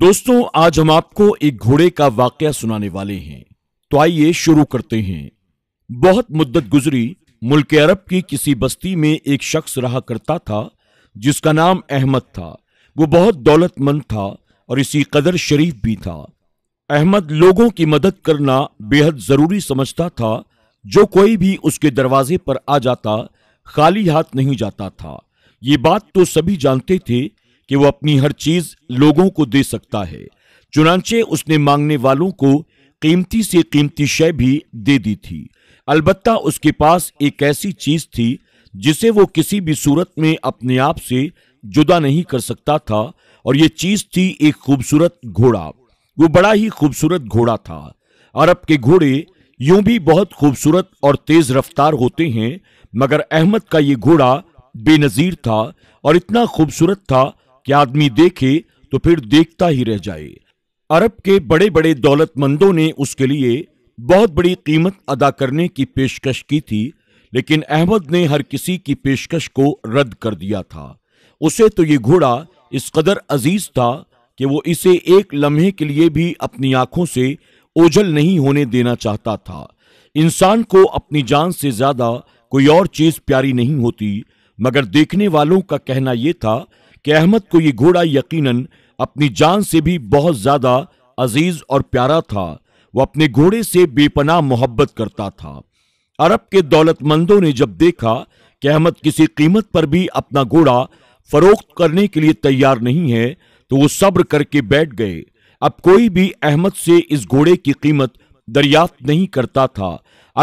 दोस्तों आज हम आपको एक घोड़े का वाकया सुनाने वाले हैं तो आइए शुरू करते हैं बहुत मुद्दत गुजरी मुल्क अरब की किसी बस्ती में एक शख्स रहा करता था जिसका नाम अहमद था वो बहुत दौलतमंद था और इसी कदर शरीफ भी था अहमद लोगों की मदद करना बेहद ज़रूरी समझता था जो कोई भी उसके दरवाजे पर आ जाता खाली हाथ नहीं जाता था ये बात तो सभी जानते थे कि वो अपनी हर चीज लोगों को दे सकता है चुनाचे उसने मांगने वालों को कीमती से कीमती शय भी दे दी थी अलबत्ता उसके पास एक ऐसी चीज थी जिसे वो किसी भी सूरत में अपने आप से जुदा नहीं कर सकता था और ये चीज थी एक खूबसूरत घोड़ा वो बड़ा ही खूबसूरत घोड़ा था अरब के घोड़े यूं भी बहुत खूबसूरत और तेज रफ्तार होते हैं मगर अहमद का ये घोड़ा बेनजीर था और इतना खूबसूरत था कि आदमी देखे तो फिर देखता ही रह जाए अरब के बड़े बड़े दौलतमंदों ने उसके लिए बहुत बड़ी कीमत अदा करने की पेशकश की थी लेकिन अहमद ने हर किसी की पेशकश को रद्द कर दिया था उसे तो ये घोड़ा इस कदर अजीज था कि वो इसे एक लम्हे के लिए भी अपनी आंखों से ओझल नहीं होने देना चाहता था इंसान को अपनी जान से ज्यादा कोई और चीज प्यारी नहीं होती मगर देखने वालों का कहना यह था कि अहमद को ये घोड़ा यकीनन अपनी जान से भी बहुत ज्यादा अजीज और प्यारा था वो अपने घोड़े से बेपना मोहब्बत करता था अरब के दौलतमंदों ने जब देखा कि अहमद किसी कीमत पर भी अपना घोड़ा फरोख्त करने के लिए तैयार नहीं है तो वो सब्र करके बैठ गए अब कोई भी अहमद से इस घोड़े की कीमत दरियाफ्त नहीं करता था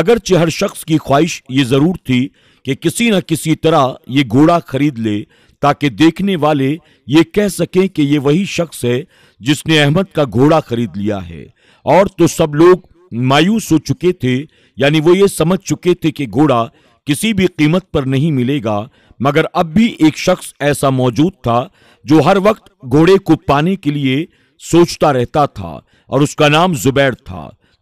अगरचे हर शख्स की ख्वाहिश ये जरूर थी कि किसी न किसी तरह ये घोड़ा खरीद ले ताकि देखने वाले ये कह सकें कि ये वही शख्स है जिसने अहमद का घोड़ा खरीद लिया है और तो सब लोग मायूस हो चुके थे यानी वो ये समझ चुके थे कि घोड़ा किसी भी कीमत पर नहीं मिलेगा मगर अब भी एक शख्स ऐसा मौजूद था जो हर वक्त घोड़े को पाने के लिए सोचता रहता था और उसका नाम जुबैर था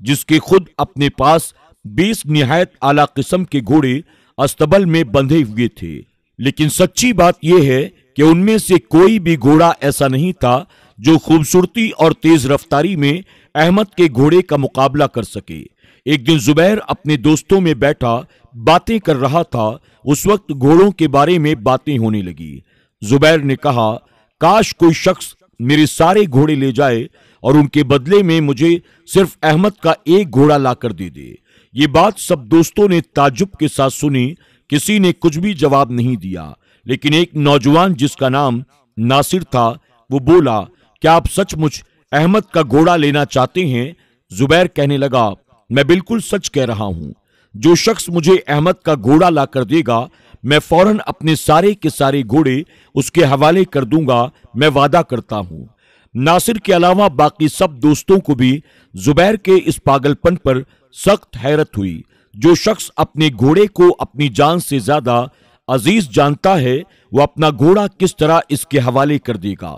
जिसके खुद अपने पास बीस नहायत आला किस्म के घोड़े अस्तबल में बंधे हुए थे लेकिन सच्ची बात यह है कि उनमें से कोई भी घोड़ा ऐसा नहीं था जो खूबसूरती और तेज रफ्तारी में अहमद के घोड़े का मुकाबला कर सके एक दिन जुबैर अपने दोस्तों में बैठा बातें कर रहा था उस वक्त घोड़ों के बारे में बातें होने लगी जुबैर ने कहा काश कोई शख्स मेरे सारे घोड़े ले जाए और उनके बदले में मुझे सिर्फ अहमद का एक घोड़ा लाकर दे दे ये बात सब दोस्तों ने ताजुब के साथ सुनी किसी ने कुछ भी जवाब नहीं दिया लेकिन एक नौजवान जिसका नाम नासिर था वो बोला क्या आप सचमुच अहमद का घोड़ा लेना चाहते हैं जुबैर कहने लगा मैं बिल्कुल सच कह रहा हूं जो शख्स मुझे अहमद का घोड़ा ला कर देगा मैं फौरन अपने सारे के सारे घोड़े उसके हवाले कर दूंगा मैं वादा करता हूं नासिर के अलावा बाकी सब दोस्तों को भी जुबैर के इस पागलपन पर सख्त हैरत हुई जो शख्स अपने घोड़े को अपनी जान से ज्यादा अजीज जानता है वह अपना घोड़ा किस तरह इसके हवाले कर देगा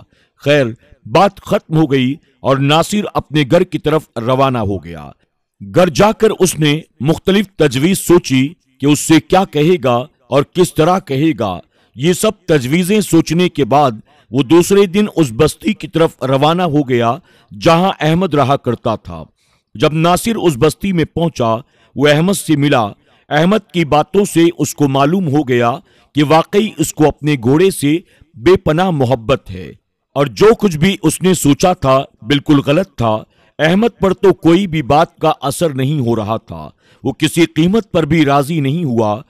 खैर बात खत्म हो गई और नासिर अपने घर की तरफ रवाना हो गया घर जाकर उसने मुख्तलिफ तजवीज सोची कि उससे क्या कहेगा और किस तरह कहेगा ये सब तजवीजें सोचने के बाद वो दूसरे दिन उस बस्ती की तरफ रवाना हो गया जहां अहमद रहा करता था जब नासिर उस बस्ती में पहुंचा वो अहमद से मिला अहमद की बातों से उसको मालूम हो गया कि वाकई उसको अपने घोड़े से बेपनाह मोहब्बत है और जो कुछ भी उसने सोचा था बिल्कुल गलत था अहमद पर तो कोई भी बात का असर नहीं हो रहा था वो किसी कीमत पर भी राजी नहीं हुआ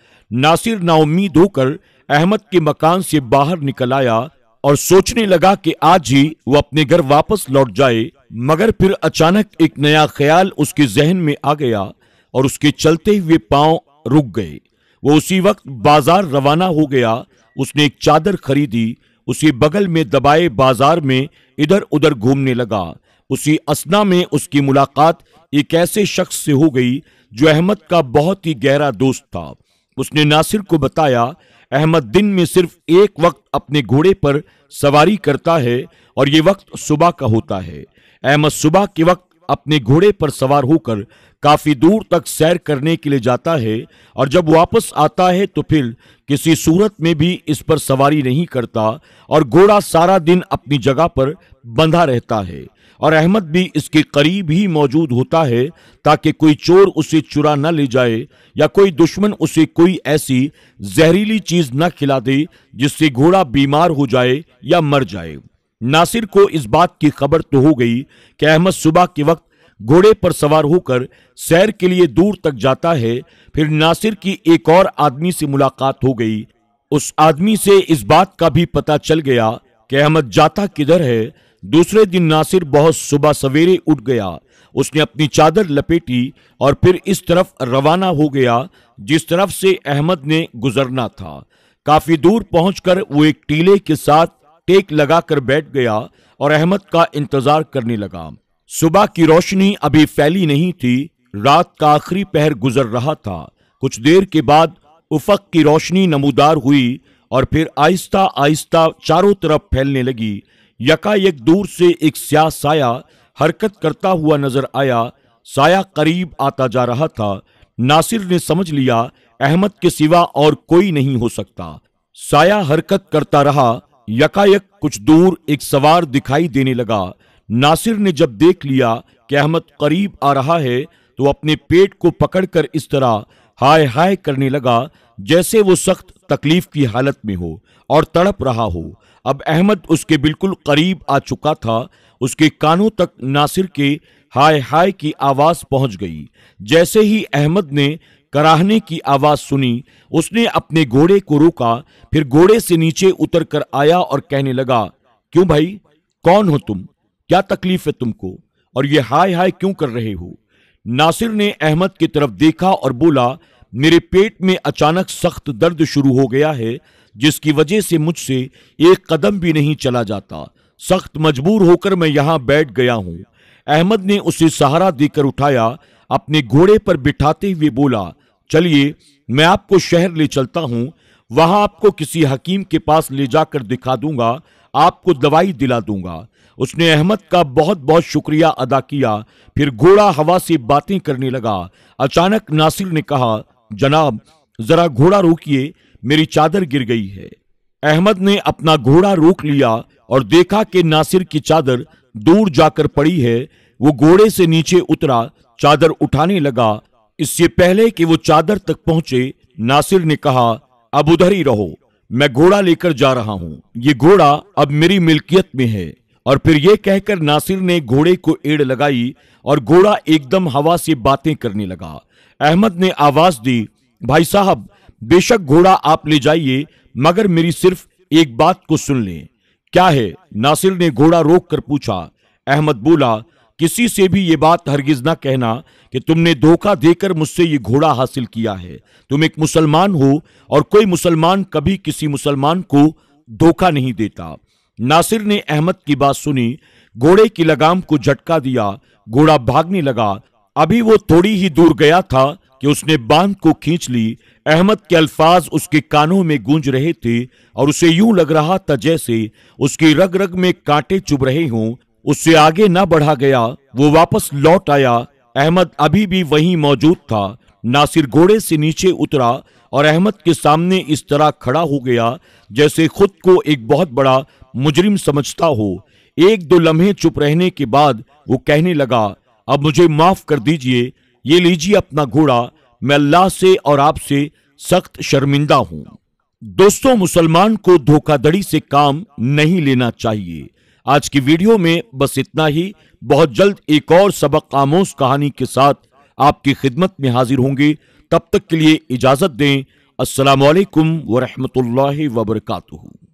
नासिर नाउमीद होकर अहमद के मकान से बाहर निकल आया और सोचने लगा कि आज ही वो अपने घर वापस लौट जाए मगर फिर अचानक एक नया ख्याल उसके जहन में आ गया और उसके चलते हुए पांव रुक गए वो उसी वक्त बाजार रवाना हो गया उसने एक चादर खरीदी उसी बगल में दबाए बाजार में इधर उधर घूमने लगा उसी असना में उसकी मुलाकात एक ऐसे शख्स से हो गई जो अहमद का बहुत ही गहरा दोस्त था उसने नासिर को बताया अहमद दिन में सिर्फ एक वक्त अपने घोड़े पर सवारी करता है और ये वक्त सुबह का होता है अहमद सुबह के वक्त अपने घोड़े पर सवार होकर काफी दूर तक सैर करने के लिए जाता है और जब वापस आता है तो फिर किसी सूरत में भी इस पर सवारी नहीं करता और घोड़ा सारा दिन अपनी जगह पर बंधा रहता है और अहमद भी इसके करीब ही मौजूद होता है ताकि कोई चोर उसे चुरा न ले जाए या कोई दुश्मन उसे कोई ऐसी जहरीली चीज न खिला दे जिससे घोड़ा बीमार हो जाए या मर जाए नासिर को इस बात की खबर तो हो गई कि अहमद सुबह के वक्त घोड़े पर सवार होकर सैर के लिए दूर तक जाता है फिर नासिर की एक और आदमी से मुलाकात हो गई उस आदमी से इस बात का भी पता चल गया कि अहमद जाता किधर है दूसरे दिन नासिर बहुत सुबह सवेरे उठ गया उसने अपनी चादर लपेटी और फिर इस तरफ रवाना हो गया जिस तरफ से अहमद ने गुजरना था काफी दूर पहुंचकर वो एक टीले के साथ टेक लगाकर बैठ गया और अहमद का इंतजार करने लगा सुबह की रोशनी अभी फैली नहीं थी रात का आखिरी पहर गुजर रहा था कुछ देर के बाद उफक की रोशनी नमूदार हुई और फिर आहिस्ता आहिस्ता चारों तरफ फैलने लगी यकायक दूर से एक स्या साया हरकत करता हुआ नजर आया साया करीब आता जा रहा था नासिर ने समझ लिया अहमद के सिवा और कोई नहीं हो सकता साया हरकत करता रहा यकायक कुछ दूर एक सवार दिखाई देने लगा नासिर ने जब देख लिया कि अहमद करीब आ रहा है तो अपने पेट को पकड़कर इस तरह हाय हाय करने लगा जैसे वो सख्त तकलीफ की हालत में हो और तड़प रहा हो अब अहमद उसके बिल्कुल करीब आ चुका था उसके कानों तक नासिर के हाय हाय की आवाज पहुंच गई जैसे ही अहमद ने कराहने की आवाज सुनी उसने अपने घोड़े को रोका फिर घोड़े से नीचे उतर कर आया और कहने लगा क्यों भाई कौन हो तुम क्या तकलीफ है तुमको और ये हाय हाय क्यों कर रहे हो नासिर ने अहमद की तरफ देखा और बोला मेरे पेट में अचानक सख्त दर्द शुरू हो गया है जिसकी वजह से मुझसे एक कदम भी नहीं चला जाता सख्त मजबूर होकर मैं यहां बैठ गया हूं अहमद ने उसे सहारा देकर उठाया अपने घोड़े पर बिठाते हुए बोला चलिए मैं आपको शहर ले चलता हूं वहां आपको किसी हकीम के पास ले जाकर दिखा दूंगा आपको दवाई दिला दूंगा उसने अहमद का बहुत बहुत शुक्रिया अदा किया फिर घोड़ा हवा से बातें करने लगा अचानक नासिर ने कहा जनाब जरा घोड़ा रोकिए मेरी चादर गिर गई है अहमद ने अपना घोड़ा रोक लिया और देखा कि नासिर की चादर दूर जाकर पड़ी है वो घोड़े से नीचे उतरा चादर उठाने लगा इससे पहले कि वो चादर तक पहुंचे नासिर ने कहा अब उधर ही रहो मैं घोड़ा लेकर जा रहा हूँ ये घोड़ा अब मेरी मिल्कियत में है और फिर यह कहकर नासिर ने घोड़े को एड़ लगाई और घोड़ा एकदम हवा से बातें करने लगा अहमद ने आवाज दी भाई साहब बेशक घोड़ा आप ले जाइए मगर मेरी सिर्फ एक बात को सुन लें क्या है नासिर ने घोड़ा रोक कर पूछा अहमद बोला किसी से भी ये बात हरगिज ना कहना कि तुमने धोखा देकर मुझसे ये घोड़ा हासिल किया है तुम एक मुसलमान हो और कोई मुसलमान कभी किसी मुसलमान को धोखा नहीं देता नासिर ने अहमद की बात सुनी घोड़े की लगाम को झटका दिया घोड़ा भागने लगा अभी वो थोड़ी ही दूर गया था कि उसने बांध को खींच ली अहमद के अल्फाज उसके कानों में गूंज रहे थे और उसे यूं लग रहा था जैसे उसकी रग रग में कांटे चुभ रहे हों उससे आगे ना बढ़ा गया वो वापस लौट आया अहमद अभी भी वहीं मौजूद था नासिर घोड़े से नीचे उतरा और अहमद के सामने इस तरह खड़ा हो गया जैसे खुद को एक बहुत बड़ा मुजरिम समझता हो एक दो लम्हे चुप रहने के बाद वो कहने लगा अब मुझे माफ कर दीजिए ये लीजिए अपना घोड़ा मैं अल्लाह से और आपसे सख्त शर्मिंदा हूं दोस्तों मुसलमान को धोखाधड़ी से काम नहीं लेना चाहिए आज की वीडियो में बस इतना ही बहुत जल्द एक और सबक आमोज कहानी के साथ आपकी खिदमत में हाजिर होंगे तब तक के लिए इजाजत दें असलकम वरहमत ला वबरकू